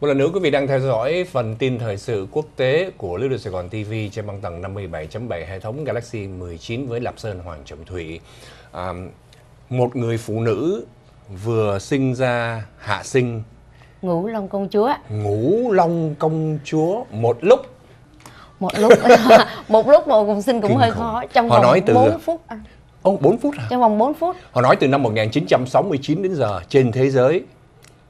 Một lần nữa quý vị đang theo dõi phần tin thời sự quốc tế của Lưu Được Sài Gòn TV trên băng tầng 57.7 hệ thống Galaxy 19 với Lạp Sơn Hoàng Trọng Thủy. À, một người phụ nữ vừa sinh ra hạ sinh. ngủ Long Công Chúa. ngủ Long Công Chúa một lúc. Một lúc một lúc một cùng sinh cũng Kinh hơi khó trong Họ vòng nói từ 4 phút. Ông 4 phút hả? Trong vòng 4 phút. Họ nói từ năm 1969 đến giờ trên thế giới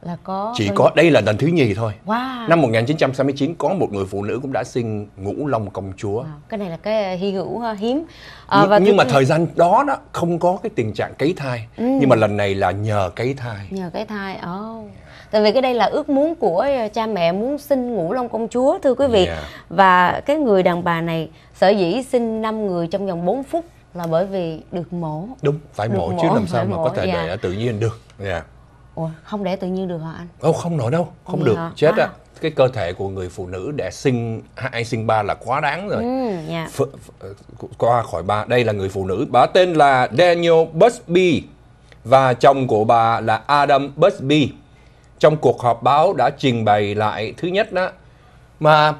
là có chỉ có đây là lần thứ nhì thôi wow. năm 1969 có một người phụ nữ cũng đã sinh ngũ long công chúa wow. cái này là cái ờ, hy hữu ờ, hiếm à, và nhưng mà thời gian đó đó không có cái tình trạng cấy thai ừ. nhưng mà lần này là nhờ cấy thai nhờ cấy thai oh. tại vì cái đây là ước muốn của cha mẹ muốn sinh ngũ long công chúa thưa quý vị yeah. và cái người đàn bà này sở dĩ sinh năm người trong vòng 4 phút là bởi vì được mổ đúng phải mổ, mổ chứ làm sao mà có thể yeah. để tự nhiên được yeah. Ủa, không để tự nhiên được hả anh? Không, không nổi đâu, không, không được, hả? chết à. ạ. Cái cơ thể của người phụ nữ để sinh hai sinh ba là quá đáng rồi. Ừ, yeah. Dạ. qua khỏi ba, đây là người phụ nữ, bà tên là Daniel Busby và chồng của bà là Adam Busby. Trong cuộc họp báo đã trình bày lại thứ nhất đó mà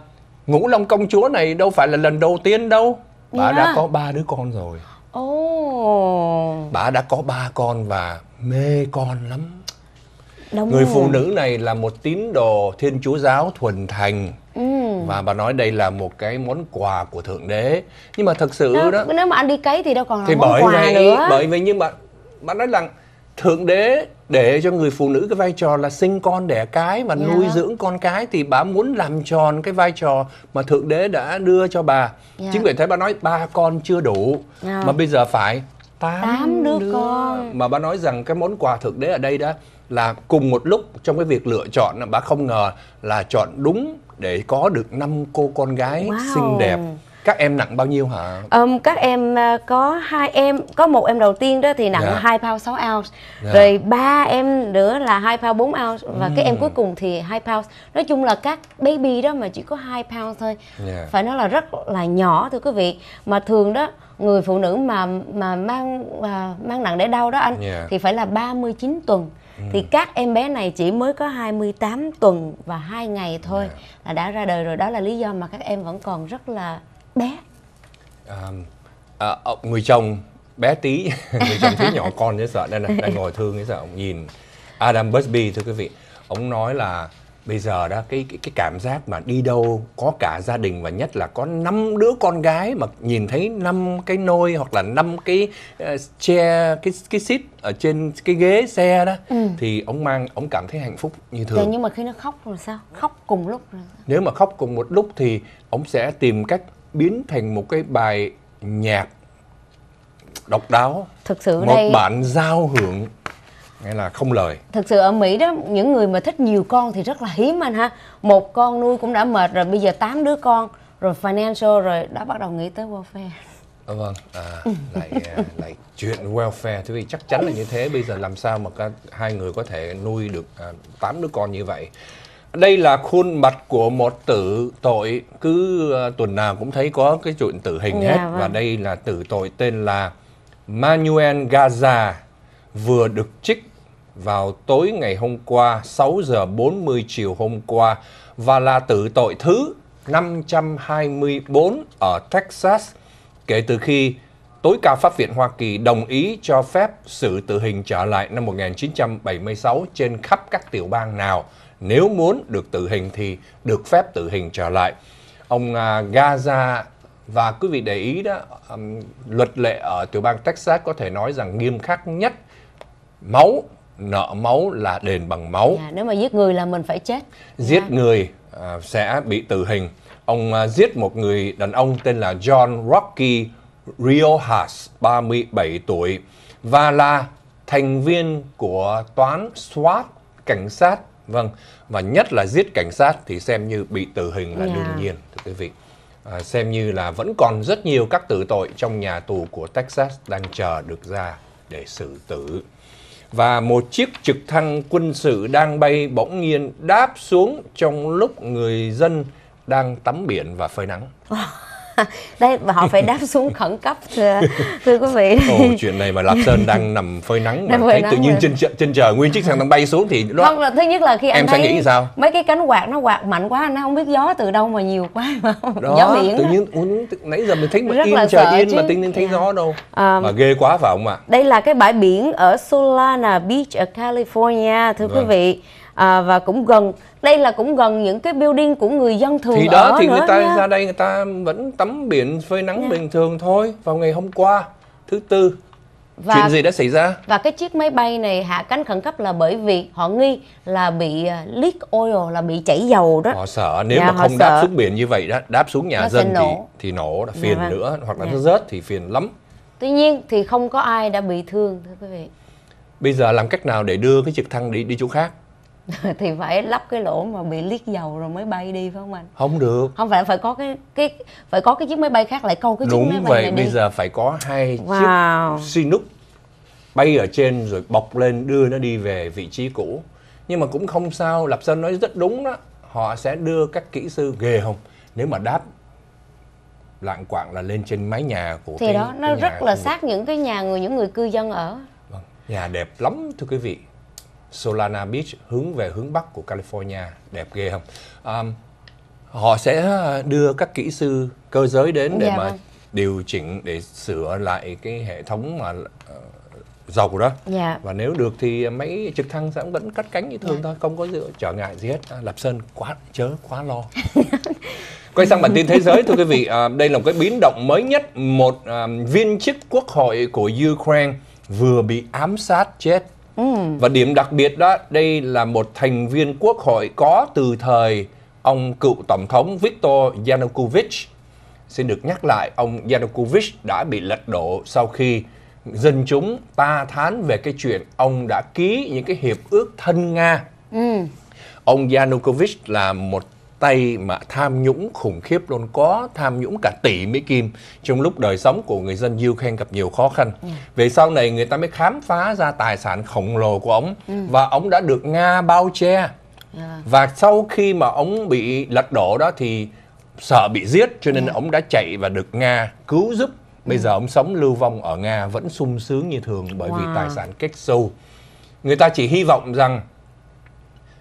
Ngũ Long công chúa này đâu phải là lần đầu tiên đâu. Bà yeah. Dạ. đã có ba đứa con rồi. Oh. Bà đã có ba con và mê con lắm Đúng người rồi. phụ nữ này là một tín đồ thiên chúa giáo thuần thành ừ. và bà nói đây là một cái món quà của thượng đế nhưng mà thật sự đó, đó nếu mà anh đi cấy thì đâu còn là thì món bởi quà vậy, nữa bởi vậy nhưng mà bà nói rằng thượng đế để cho người phụ nữ cái vai trò là sinh con đẻ cái và yeah. Dạ. nuôi dưỡng con cái thì bà muốn làm tròn cái vai trò mà thượng đế đã đưa cho bà yeah. Dạ. chính vì thế bà nói ba con chưa đủ yeah. Dạ. mà bây giờ phải tám, tám đứa, đứa con mà bà nói rằng cái món quà thực tế ở đây đó là cùng một lúc trong cái việc lựa chọn bà không ngờ là chọn đúng để có được năm cô con gái wow. xinh đẹp các em nặng bao nhiêu hả um, các em à, có hai em có một em đầu tiên đó thì nặng dạ. hai dạ. pound 6 ounce dạ. rồi ba em nữa là hai pound 4 ounce và ừ. các em cuối cùng thì hai pound nói chung là các baby đó mà chỉ có hai pound thôi dạ. phải nói là rất là nhỏ thưa quý vị mà thường đó người phụ nữ mà mà mang mà mang nặng để đau đó anh yeah. Dạ. thì phải là 39 tuần ừ. thì các em bé này chỉ mới có 28 tuần và hai ngày thôi yeah. Dạ. là đã ra đời rồi đó là lý do mà các em vẫn còn rất là bé à, à, người chồng bé tí người chồng tí nhỏ con dễ sợ đây này đang ngồi thương dễ sợ ông nhìn Adam Busby thưa quý vị ông nói là bây giờ đó cái, cái cái cảm giác mà đi đâu có cả gia đình và nhất là có năm đứa con gái mà nhìn thấy năm cái nôi hoặc là năm cái uh, cái cái seat ở trên cái ghế xe đó ừ. thì ông mang ông cảm thấy hạnh phúc như thường. Dạ, nhưng mà khi nó khóc rồi sao? Khóc cùng lúc rồi. Nếu mà khóc cùng một lúc thì ông sẽ tìm cách biến thành một cái bài nhạc độc đáo thực sự một đây... bản giao hưởng nghĩa là không lời thực sự ở mỹ đó những người mà thích nhiều con thì rất là hiếm anh ha một con nuôi cũng đã mệt rồi bây giờ tám đứa con rồi financial rồi đã bắt đầu nghĩ tới welfare à, vâng à, lại à, lại chuyện welfare thưa vị chắc chắn là như thế bây giờ làm sao mà các hai người có thể nuôi được à, tám à, đứa con như vậy đây là khuôn mặt của một tử tội cứ ờ, tuần nào cũng thấy có cái chuyện tử hình yeah, dạ hết vâng. và đây là tử tội tên là Manuel Gaza vừa được trích vào tối ngày hôm qua 6 giờ 40 chiều hôm qua và là tử tội thứ 524 ở Texas kể từ khi tối cao pháp viện Hoa Kỳ đồng ý cho phép xử tử hình trở lại năm 1976 trên khắp các tiểu bang nào nếu muốn được tử hình thì được phép tử hình trở lại ông à, Gaza và quý vị để ý đó luật lệ ở tiểu bang Texas có thể nói rằng nghiêm khắc nhất máu nợ máu là đền bằng máu à, nếu mà giết người là mình phải chết giết dạ. à. người sẽ bị tử hình ông à, giết một người đàn ông tên là John Rocky Riojas 37 tuổi và là thành viên của toán SWAT cảnh sát Vâng, và nhất là giết cảnh sát thì xem như bị tử hình là yeah. Dạ. đương nhiên thưa quý vị. À, xem như là vẫn còn rất nhiều các tử tội trong nhà tù của Texas đang chờ được ra để xử tử. Và một chiếc trực thăng quân sự đang bay bỗng nhiên đáp xuống trong lúc người dân đang tắm biển và phơi nắng. đây họ phải đáp xuống khẩn cấp thưa, thưa quý vị Ồ, chuyện này mà lạp sơn đang nằm phơi nắng mà thấy tự nhiên trên trên trời nguyên chiếc xe đang bay xuống thì đó... không là thứ nhất là khi anh thấy sẽ nghĩ sao mấy cái cánh quạt nó quạt mạnh quá anh không biết gió từ đâu mà nhiều quá mà đó, gió biển tự nhiên đó. nãy giờ mình thấy mà Rất yên trời yên chứ. mà tự nhiên thấy gió dạ. đâu à, mà ghê quá phải không ạ đây là cái bãi biển ở Solana Beach ở California thưa Vâng. quý vị à, và cũng gần đây là cũng gần những cái building của người dân thường thì đó ở thì người ta nha. ra đây người ta vẫn tắm biển phơi nắng nha. Dạ. bình thường thôi vào ngày hôm qua thứ tư và, chuyện gì đã xảy ra và cái chiếc máy bay này hạ cánh khẩn cấp là bởi vì họ nghi là bị à, leak oil là bị chảy dầu đó họ sợ nếu dạ, mà không đáp xuống biển như vậy đó đáp xuống nhà nó dân thì thì nổ là dạ phiền dạ, nữa hoặc là dạ. nó rớt thì phiền lắm tuy nhiên thì không có ai đã bị thương thưa quý vị bây giờ làm cách nào để đưa cái trực thăng đi đi chỗ khác thì phải lắp cái lỗ mà bị liếc dầu rồi mới bay đi phải không anh không được không phải phải có cái cái phải có cái chiếc máy bay khác lại câu cái chiếc đúng máy bay vậy này bây đi. giờ phải có hai wow. chiếc Chinook bay ở trên rồi bọc lên đưa nó đi về vị trí cũ nhưng mà cũng không sao lập sơn nói rất đúng đó họ sẽ đưa các kỹ sư ghê không nếu mà đáp lạng quạng là lên trên mái nhà của thì cái, đó nó cái rất là sát những cái nhà người những người cư dân ở vâng. nhà đẹp lắm thưa quý vị Solana Beach hướng về hướng bắc của California đẹp ghê không um, họ sẽ ờ, đưa các kỹ sư cơ giới đến để dạ mà vâng. điều chỉnh để sửa lại cái hệ thống mà uh, dầu đó dạ. và nếu được thì mấy trực thăng sẽ vẫn cắt cánh như thường dạ. thôi không có dựa trở ngại gì hết à, lập sơn quá chớ quá lo quay sang bản tin thế giới thưa quý vị à, đây là một cái biến động mới nhất một à, viên chức quốc hội của Ukraine vừa bị ám sát chết Ừ. Và điểm đặc biệt đó, đây là một thành viên quốc hội có từ thời ông cựu tổng thống Viktor Yanukovych. Xin được nhắc lại, ông Yanukovych đã bị lật đổ sau khi dân chúng ta thán về cái chuyện ông đã ký những cái hiệp ước thân Nga. Ừ. Ông Yanukovych là một tay mà tham nhũng khủng khiếp luôn có tham nhũng cả tỷ Mỹ Kim trong lúc đời sống của người dân Ukraine gặp nhiều khó khăn. Ừ. Về sau này người ta mới khám phá ra tài sản khổng lồ của ông ừ. và ông đã được Nga bao che. À. Và sau khi mà ông bị lật đổ đó thì sợ bị giết cho nên yeah. Dạ. ông đã chạy và được Nga cứu giúp. Bây ừ. giờ ông sống lưu vong ở Nga vẫn sung sướng như thường bởi wow. vì tài sản kết sâu. Người ta chỉ hy vọng rằng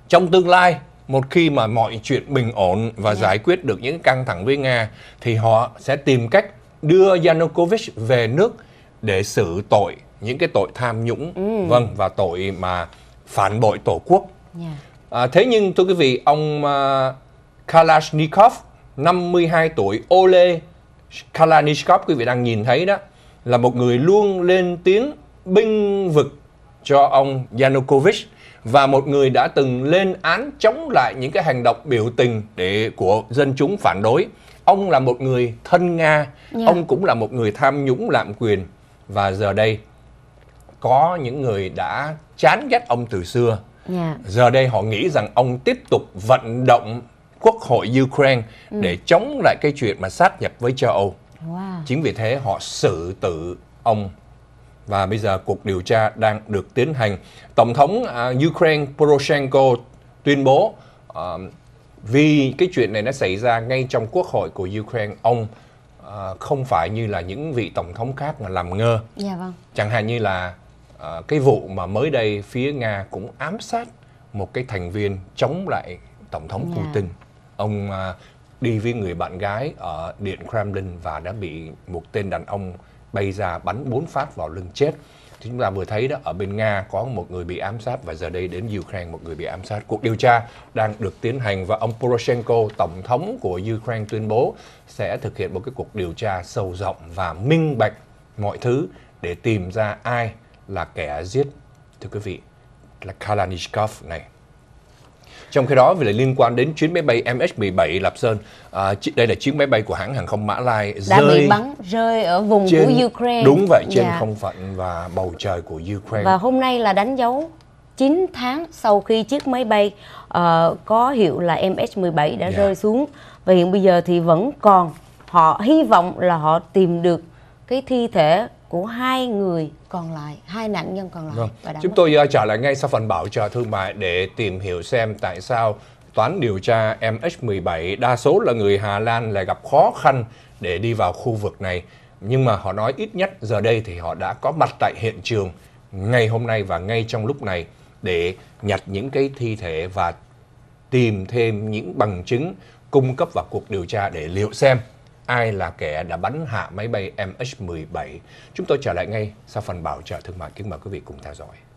trong tương lai một khi mà mọi chuyện bình ổn và dạ. giải quyết được những căng thẳng với Nga thì họ sẽ tìm cách đưa Yanukovych về nước để xử tội những cái tội tham nhũng ừ. vâng và tội mà phản bội tổ quốc. Yeah. Dạ. À, thế nhưng thưa quý vị, ông uh, Kalashnikov 52 tuổi Ole Kalashnikov quý vị đang nhìn thấy đó là một người luôn lên tiếng binh vực cho ông Yanukovych và một người đã từng lên án chống lại những cái hành động biểu tình để của dân chúng phản đối. Ông là một người thân Nga, yeah. ông cũng là một người tham nhũng lạm quyền và giờ đây có những người đã chán ghét ông từ xưa. Yeah. Dạ. Giờ đây họ nghĩ rằng ông tiếp tục vận động quốc hội Ukraine ừ. để chống lại cái chuyện mà sát nhập với châu Âu. Wow. Chính vì thế họ xử tử ông và bây giờ cuộc điều tra đang được tiến hành. Tổng thống uh, Ukraine Poroshenko tuyên bố uh, vì cái chuyện này nó xảy ra ngay trong quốc hội của Ukraine, ông uh, không phải như là những vị tổng thống khác mà làm ngơ. Dạ vâng. Chẳng hạn như là uh, cái vụ mà mới đây phía Nga cũng ám sát một cái thành viên chống lại tổng thống dạ. Putin. Ông uh, đi với người bạn gái ở Điện Kremlin và đã bị một tên đàn ông bay ra bắn bốn phát vào lưng chết thì chúng ta vừa thấy đó ở bên Nga có một người bị ám sát và giờ đây đến Ukraine một người bị ám sát. Cuộc điều tra đang được tiến hành và ông Poroshenko, tổng thống của Ukraine tuyên bố sẽ thực hiện một cái cuộc điều tra sâu rộng và minh bạch mọi thứ để tìm ra ai là kẻ giết thưa quý vị là Kalashnikov này. Trong khi đó, vì là liên quan đến chuyến máy bay MH17 Lạp Sơn, à, đây là chuyến máy bay của hãng hàng không Mã Lai đã rơi, bị bắn rơi ở vùng trên, của Ukraine. Đúng vậy, trên dạ. không phận và bầu trời của Ukraine. Và hôm nay là đánh dấu 9 tháng sau khi chiếc máy bay uh, có hiệu là MH17 đã yeah. Dạ. rơi xuống và hiện bây giờ thì vẫn còn họ hy vọng là họ tìm được cái thi thể của hai người còn lại, hai nạn nhân còn lại. Vâng. Chúng tôi tôi à, trở lại ngay sau phần bảo trợ thương mại để tìm hiểu xem tại sao toán điều tra MH17 đa số là người Hà Lan lại gặp khó khăn để đi vào khu vực này. Nhưng mà họ nói ít nhất giờ đây thì họ đã có mặt tại hiện trường ngày hôm nay và ngay trong lúc này để nhặt những cái thi thể và tìm thêm những bằng chứng cung cấp vào cuộc điều tra để liệu xem ai là kẻ đã bắn hạ máy bay MH17. Chúng tôi trở lại ngay sau phần bảo trợ thương mại. Kính mời quý vị cùng theo dõi.